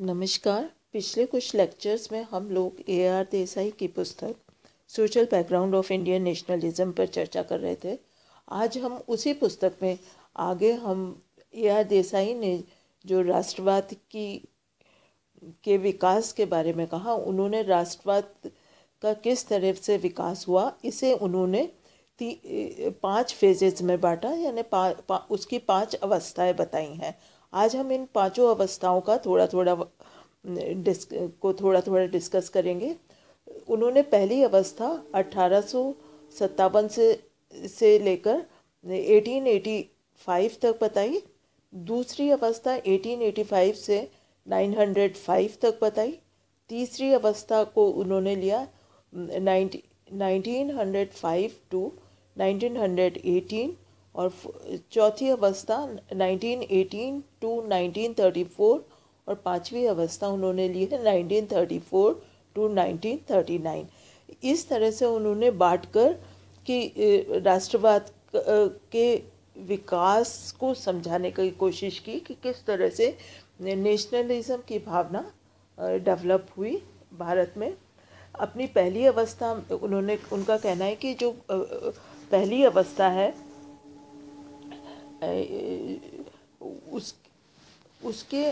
नमस्कार पिछले कुछ लेक्चर्स में हम लोग ए आर देसाई की पुस्तक social background of Indian nationalism पर चर्चा कर रहे थे आज हम उसी पुस्तक में आगे हम ए आर देसाई ने जो राष्ट्रवाद की के विकास के बारे में कहा उन्होंने राष्ट्रवाद का किस तरह से विकास हुआ इसे उन्होंने पाँच फेजेज में बांटा यानी पा, पा, उसकी पाँच अवस्थाएं बताई हैं आज हम इन पांचों अवस्थाओं का थोड़ा थोड़ा डिस्क को थोड़ा थोड़ा डिस्कस करेंगे उन्होंने पहली अवस्था अट्ठारह से से लेकर 1885 तक बताई दूसरी अवस्था 1885 से 905 तक बताई तीसरी अवस्था को उन्होंने लिया 19, 1905 टू 1918 और चौथी अवस्था 1918 टू 1934 और पांचवी अवस्था उन्होंने ली है 1934 टू 1939 इस तरह से उन्होंने कर कि राष्ट्रवाद के विकास को समझाने की कोशिश की कि किस तरह से नेशनलिज्म की भावना डेवलप हुई भारत में अपनी पहली अवस्था उन्होंने उनका कहना है कि जो पहली अवस्था है उस उसके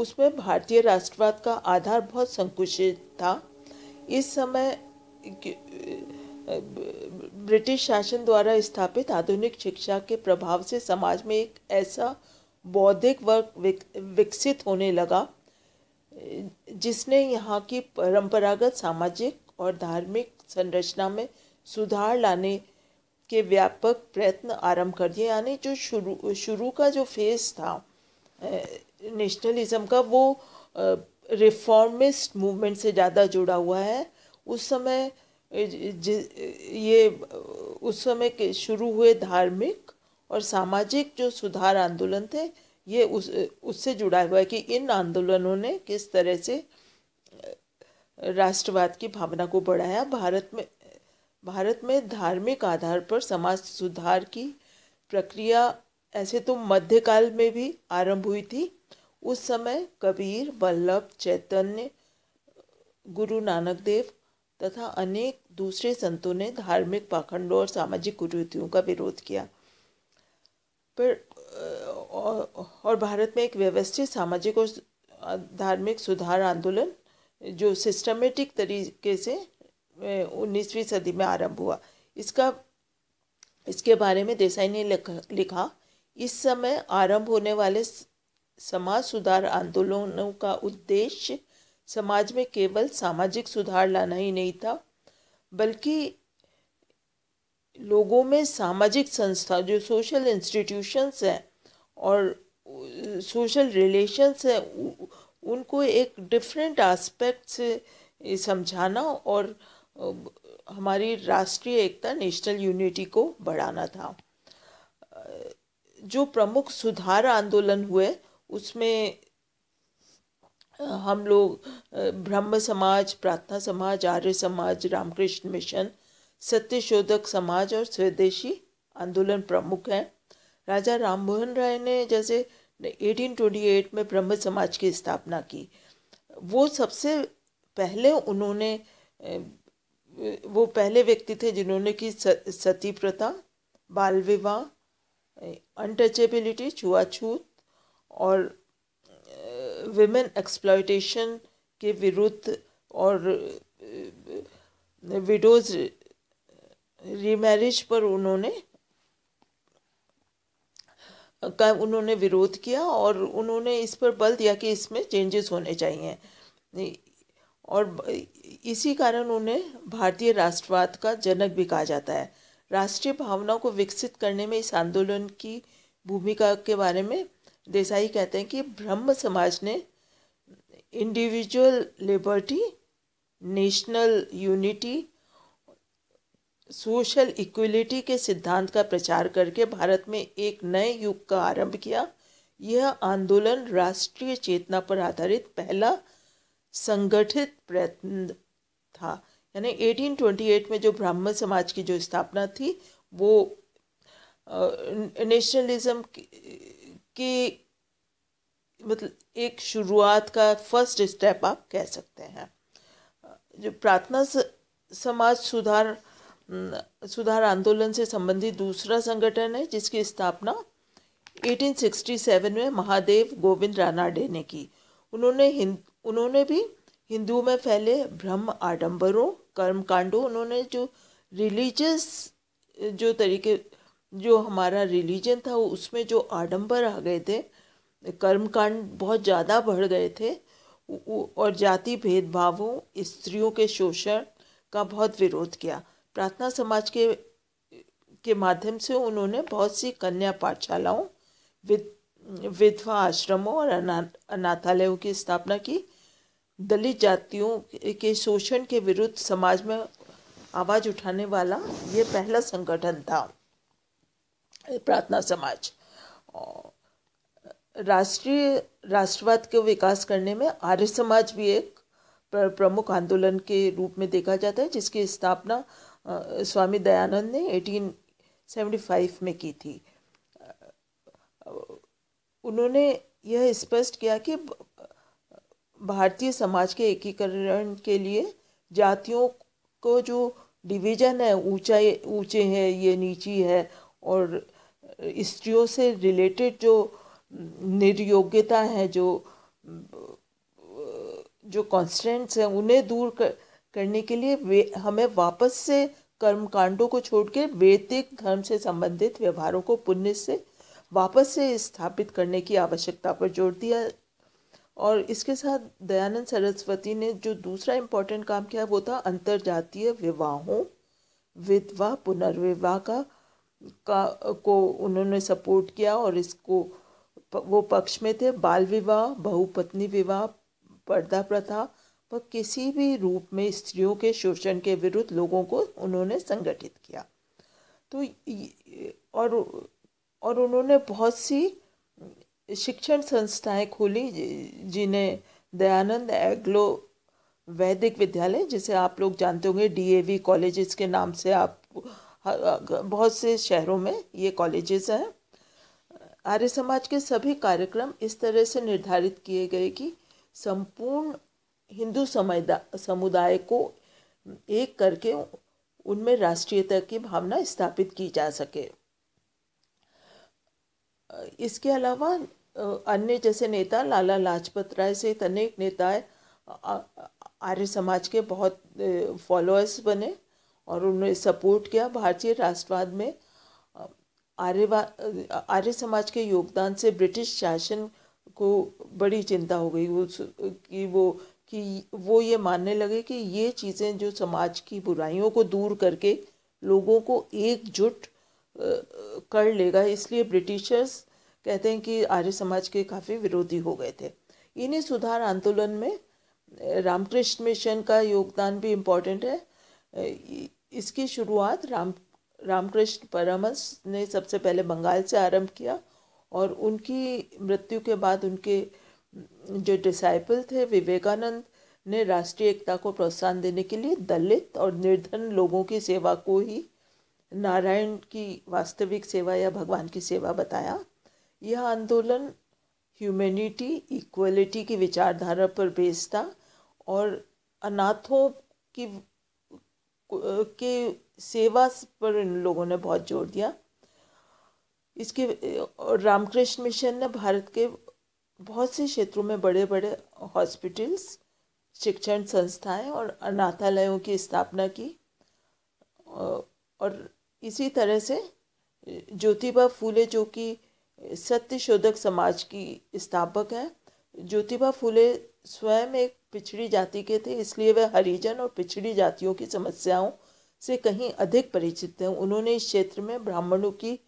उसमें भारतीय राष्ट्रवाद का आधार बहुत संकुचित था इस समय ब्रिटिश शासन द्वारा स्थापित आधुनिक शिक्षा के प्रभाव से समाज में एक ऐसा बौद्धिक वर्ग विकसित होने लगा जिसने यहाँ की परंपरागत सामाजिक और धार्मिक संरचना में सुधार लाने के व्यापक प्रयत्न आरंभ कर दिए यानी जो शुरू शुरू का जो फेज़ था नेशनलिज्म का वो रिफॉर्मिस्ट मूवमेंट से ज़्यादा जुड़ा हुआ है उस समय ये उस समय के शुरू हुए धार्मिक और सामाजिक जो सुधार आंदोलन थे ये उस उससे जुड़ा हुआ है कि इन आंदोलनों ने किस तरह से राष्ट्रवाद की भावना को बढ़ाया भारत में भारत में धार्मिक आधार पर समाज सुधार की प्रक्रिया ऐसे तो मध्यकाल में भी आरंभ हुई थी उस समय कबीर वल्लभ चैतन्य गुरु नानक देव तथा अनेक दूसरे संतों ने धार्मिक पाखंडों और सामाजिक कुरीतियों का विरोध किया पर और भारत में एक व्यवस्थित सामाजिक और धार्मिक सुधार आंदोलन जो सिस्टमेटिक तरीके से उन्नीसवीं सदी में आरंभ हुआ इसका इसके बारे में देसाई ने लिखा इस समय आरंभ होने वाले समाज सुधार आंदोलनों का उद्देश्य समाज में केवल सामाजिक सुधार लाना ही नहीं था बल्कि लोगों में सामाजिक संस्था जो सोशल इंस्टीट्यूशंस हैं और सोशल रिलेशंस हैं उनको एक डिफरेंट आस्पेक्ट से समझाना और हमारी राष्ट्रीय एकता नेशनल यूनिटी को बढ़ाना था जो प्रमुख सुधार आंदोलन हुए उसमें हम लोग ब्रह्म समाज प्रार्थना समाज आर्य समाज रामकृष्ण मिशन सत्यशोधक समाज और स्वदेशी आंदोलन प्रमुख हैं राजा राममोहन राय ने जैसे 1828 में ब्रह्म समाज की स्थापना की वो सबसे पहले उन्होंने वो पहले व्यक्ति थे जिन्होंने कि सती प्रथा बाल विवाह अनटचेबिलिटी छुआछूत और विमेन एक्सप्लॉयटेशन के विरुद्ध और विडोज रीमैरिज पर उन्होंने का उन्होंने विरोध किया और उन्होंने इस पर बल दिया कि इसमें चेंजेस होने चाहिए और इसी कारण उन्हें भारतीय राष्ट्रवाद का जनक भी कहा जाता है राष्ट्रीय भावनाओं को विकसित करने में इस आंदोलन की भूमिका के बारे में देसाई कहते हैं कि ब्रह्म समाज ने individual liberty national unity social equality के सिद्धांत का प्रचार करके भारत में एक नए युग का आरंभ किया यह आंदोलन राष्ट्रीय चेतना पर आधारित पहला संगठित प्रयत्न था यानी 1828 में जो ब्राह्मण समाज की जो स्थापना थी वो नेशनलिज्म के मतलब एक शुरुआत का फर्स्ट स्टेप आप कह सकते हैं जो प्रार्थना समाज सुधार सुधार आंदोलन से संबंधित दूसरा संगठन है जिसकी स्थापना 1867 में महादेव गोविंद रानाडे ने की उन्होंने हिंद उन्होंने भी हिंदुओं में फैले ब्रह्म आडंबरों कर्मकांडों उन्होंने जो रिलीजियस जो तरीके जो हमारा रिलीजन था उसमें जो आडंबर आ गए थे कर्मकांड बहुत ज़्यादा बढ़ गए थे और जाति भेदभावों स्त्रियों के शोषण का बहुत विरोध किया प्रार्थना समाज के के माध्यम से उन्होंने बहुत सी कन्या पाठशालाओं विध विधवा आश्रमों और अना अनाथालयों की स्थापना की दलित जातियों के शोषण के विरुद्ध समाज में आवाज उठाने वाला ये पहला संगठन था प्रार्थना समाज राष्ट्रीय राष्ट्रवाद के विकास करने में आर्य समाज भी एक प्रमुख आंदोलन के रूप में देखा जाता है जिसकी स्थापना स्वामी दयानंद ने 1875 में की थी उन्होंने यह स्पष्ट किया कि भारतीय समाज के एकीकरण के लिए जातियों को जो डिवीज़न है ऊंचा ऊंचे हैं ये नीची है और स्त्रियों से रिलेटेड जो निर्योग्यता है जो जो कॉन्स्टेंट्स हैं उन्हें दूर कर, करने के लिए वे हमें वापस से कर्मकांडों को छोड़ के वैदिक धर्म से संबंधित व्यवहारों को पुण्य से वापस से स्थापित करने की आवश्यकता पर जोर दिया और इसके साथ दयानंद सरस्वती ने जो दूसरा इम्पोर्टेंट काम किया वो था अंतरजातीय विवाहों विधवा पुनर्विवाह का, का को उन्होंने सपोर्ट किया और इसको वो पक्ष में थे बाल विवाह बहुपत्नी विवाह पर्दा प्रथा व किसी भी रूप में स्त्रियों के शोषण के विरुद्ध लोगों को उन्होंने संगठित किया तो और और उन्होंने बहुत सी शिक्षण संस्थाएं खोली जिन्हें दयानंद एग्लो वैदिक विद्यालय जिसे आप लोग जानते होंगे डीएवी कॉलेजेस के नाम से आप बहुत से शहरों में ये कॉलेजेस हैं आर्य समाज के सभी कार्यक्रम इस तरह से निर्धारित किए गए कि संपूर्ण हिंदू समय समुदाय को एक करके उनमें राष्ट्रीयता की भावना स्थापित की जा सके इसके अलावा अन्य जैसे नेता लाला लाजपत राय सहित अनेक नेता आर्य समाज के बहुत फॉलोअर्स बने और उन्होंने सपोर्ट किया भारतीय राष्ट्रवाद में आर्यवा आर्य समाज के योगदान से ब्रिटिश शासन को बड़ी चिंता हो गई उस कि वो कि वो ये मानने लगे कि ये चीज़ें जो समाज की बुराइयों को दूर करके लोगों को एकजुट कर लेगा इसलिए ब्रिटिशर्स कहते हैं कि आर्य समाज के काफ़ी विरोधी हो गए थे इन्हीं सुधार आंदोलन में रामकृष्ण मिशन का योगदान भी इम्पोर्टेंट है इसकी शुरुआत राम रामकृष्ण परमस ने सबसे पहले बंगाल से आरंभ किया और उनकी मृत्यु के बाद उनके जो डिसाइपल थे विवेकानंद ने राष्ट्रीय एकता को प्रोत्साहन देने के लिए दलित और निर्धन लोगों की सेवा को ही नारायण की वास्तविक सेवा या भगवान की सेवा बताया यह आंदोलन ह्यूमैनिटी इक्वलिटी की विचारधारा पर बेस था और अनाथों की के सेवा पर इन लोगों ने बहुत जोर दिया इसके और रामकृष्ण मिशन ने भारत के बहुत से क्षेत्रों में बड़े बड़े हॉस्पिटल्स शिक्षण संस्थाएं और अनाथालयों की स्थापना की और इसी तरह से ज्योतिबा फूले जो कि सत्यशोधक समाज की स्थापक हैं ज्योतिबा फुले स्वयं एक पिछड़ी जाति के थे इसलिए वह हरिजन और पिछड़ी जातियों की समस्याओं से कहीं अधिक परिचित हैं उन्होंने इस क्षेत्र में ब्राह्मणों की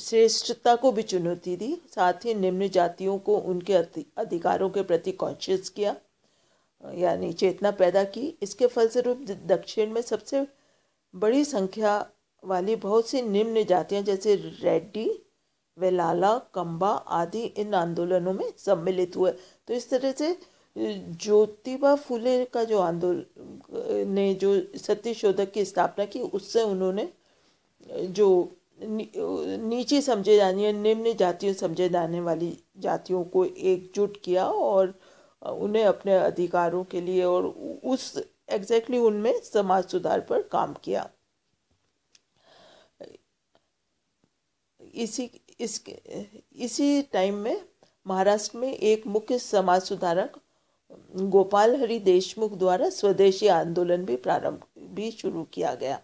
श्रेष्ठता को भी चुनौती दी साथ ही निम्न जातियों को उनके अधिकारों के प्रति कॉन्शियस किया यानी चेतना पैदा की इसके फलस्वरूप दक्षिण में सबसे बड़ी संख्या वाली बहुत सी निम्न जातियां जैसे रेड्डी वेलाला कंबा आदि इन आंदोलनों में सम्मिलित हुए तो इस तरह से ज्योतिबा फुले का जो आंदोलन ने जो सत्यशोधक की स्थापना की उससे उन्होंने जो नी, नीचे समझे जाने या निम्न जातियों समझे जाने वाली जातियों को एकजुट किया और उन्हें अपने अधिकारों के लिए और उस एग्जैक्टली exactly उनमें समाज सुधार पर काम किया इसी इस इसी टाइम में महाराष्ट्र में एक मुख्य समाज सुधारक गोपाल हरि देशमुख द्वारा स्वदेशी आंदोलन भी प्रारंभ भी शुरू किया गया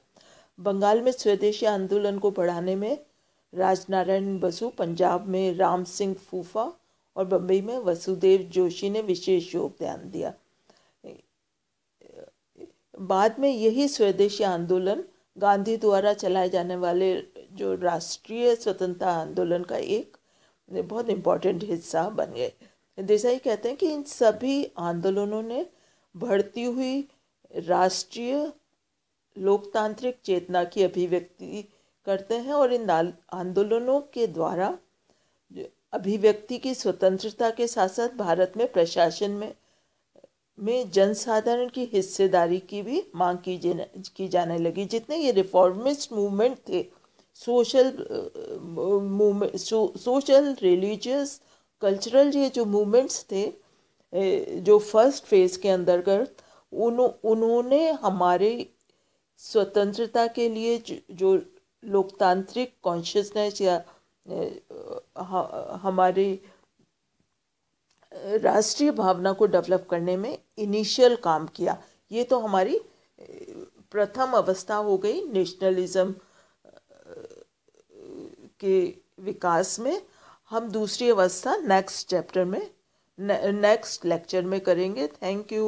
बंगाल में स्वदेशी आंदोलन को बढ़ाने में राजनारायण बसु पंजाब में राम सिंह फूफा और बम्बई में वसुदेव जोशी ने विशेष योगदान दिया बाद में यही स्वदेशी आंदोलन गांधी द्वारा चलाए जाने वाले जो राष्ट्रीय स्वतंत्रता आंदोलन का एक बहुत इम्पोर्टेंट हिस्सा बन गए देसाई कहते हैं कि इन सभी आंदोलनों ने बढ़ती हुई राष्ट्रीय लोकतांत्रिक चेतना की अभिव्यक्ति करते हैं और इन आंदोलनों के द्वारा अभिव्यक्ति की स्वतंत्रता के साथ साथ भारत में प्रशासन में में जनसाधारण की हिस्सेदारी की भी मांग की जाने की जाने लगी जितने ये रिफॉर्मिस्ट मूवमेंट थे social movement social religious cultural ये जो मूवमेंट्स थे जो फर्स्ट फेज़ के अंतर्गत उन उन्होंने हमारे स्वतंत्रता के लिए जो लोकतांत्रिक कॉन्शियसनेस या हमारे राष्ट्रीय भावना को डेवलप करने में इनिशियल काम किया ये तो हमारी प्रथम अवस्था हो गई नेशनलिज्म के विकास में हम दूसरी अवस्था नेक्स्ट चैप्टर में नेक्स्ट लेक्चर में करेंगे थैंक यू